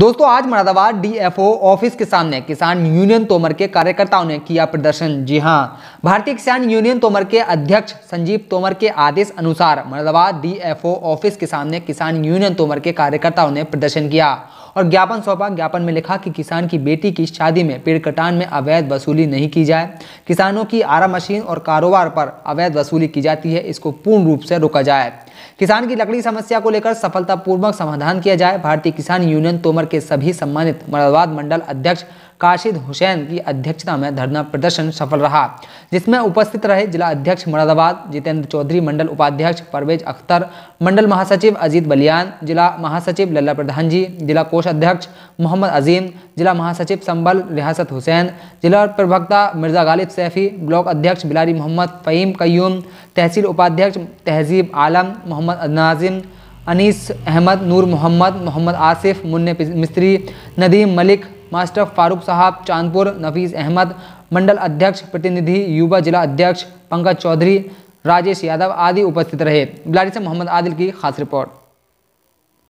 दोस्तों आज Moradabad DFO office के सामने किसान यूनियन तोमर के कार्यकर्ताओं ने किया प्रदर्शन जी हां भारतीय किसान यूनियन तोमर के अध्यक्ष संजीव तोमर के आदेश अनुसार मुरादाबाद डीएफओ ऑफिस के सामने किसान यूनियन तोमर के कार्यकर्ताओं ने प्रदर्शन किया और ज्ञापन सौंपा ज्ञापन में लिखा कि किसान की बेटी की शादी में पेड़ कटान में अवैध वसूली नहीं की जाए किसानों की आरा मशीन और कारोबार पर अवैध वसूली की जाती है इसको पूर्ण रूप से रोका जाए किसान की लकड़ी समस्या को लेकर सफलतापूर्वक समाधान किया जाए भारतीय किसान यूनियन तोमर उमर के सभी सम्मानित मुरादाबाद मंडल अध्यक्ष काशिद हुसैन की अध्यक्षता में धरना प्रदर्शन सफल रहा जिसमें उपस्थित रहे जिला अध्यक्ष मुरादाबाद जितेंद्र चौधरी मंडल उपाध्यक्ष परवेज अख्तर मंडल महासचिव अजीत बलियान जिला महासचिव लल्ला प्रधान जी जिला कोष अध्यक्ष मोहम्मद अजीम जिला महासचिव संबल रियासत हुसैन जिला प्रवक्ता मिर्जा गालिब सैफी ब्लॉक अध्यक्ष बिलारी मोहम्मद फ़हीम कयूम तहसील उपाध्यक्ष तहजीब आलम मोहम्मद नाजिम अनीस अहमद नूर मोहम्मद मोहम्मद आसिफ मुन्ने मिस्त्री नदीम मलिक मास्टर फारूक साहब चांदपुर नफीस अहमद मंडल अध्यक्ष प्रतिनिधि युवा जिला अध्यक्ष पंकज चौधरी राजेश यादव आदि उपस्थित रहे बिलाड़ी से मोहम्मद आदिल की खास रिपोर्ट